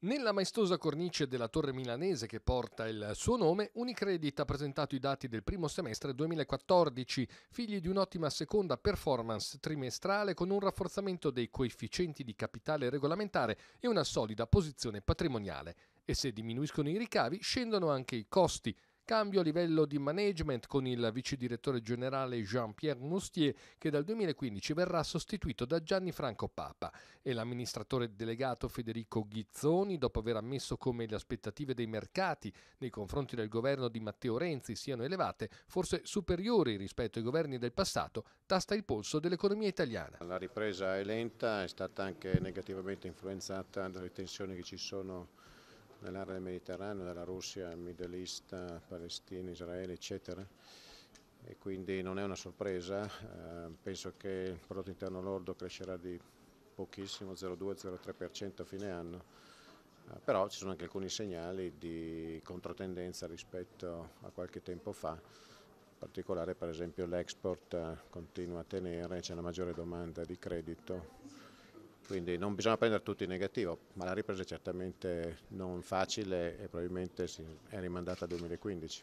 Nella maestosa cornice della torre milanese che porta il suo nome, Unicredit ha presentato i dati del primo semestre 2014, figli di un'ottima seconda performance trimestrale con un rafforzamento dei coefficienti di capitale regolamentare e una solida posizione patrimoniale. E se diminuiscono i ricavi, scendono anche i costi. Cambio a livello di management con il vice direttore generale Jean-Pierre Moustier che dal 2015 verrà sostituito da Gianni Franco Papa e l'amministratore delegato Federico Ghizzoni, dopo aver ammesso come le aspettative dei mercati nei confronti del governo di Matteo Renzi siano elevate, forse superiori rispetto ai governi del passato, tasta il polso dell'economia italiana. La ripresa è lenta, è stata anche negativamente influenzata dalle tensioni che ci sono nell'area del Mediterraneo, della Russia, Middle East, Palestina, Israele, eccetera. E quindi non è una sorpresa, eh, penso che il prodotto interno lordo crescerà di pochissimo, 0,2-0,3% a fine anno, eh, però ci sono anche alcuni segnali di controtendenza rispetto a qualche tempo fa, in particolare per esempio l'export eh, continua a tenere, c'è una maggiore domanda di credito quindi non bisogna prendere tutto in negativo, ma la ripresa è certamente non facile e probabilmente è rimandata al 2015.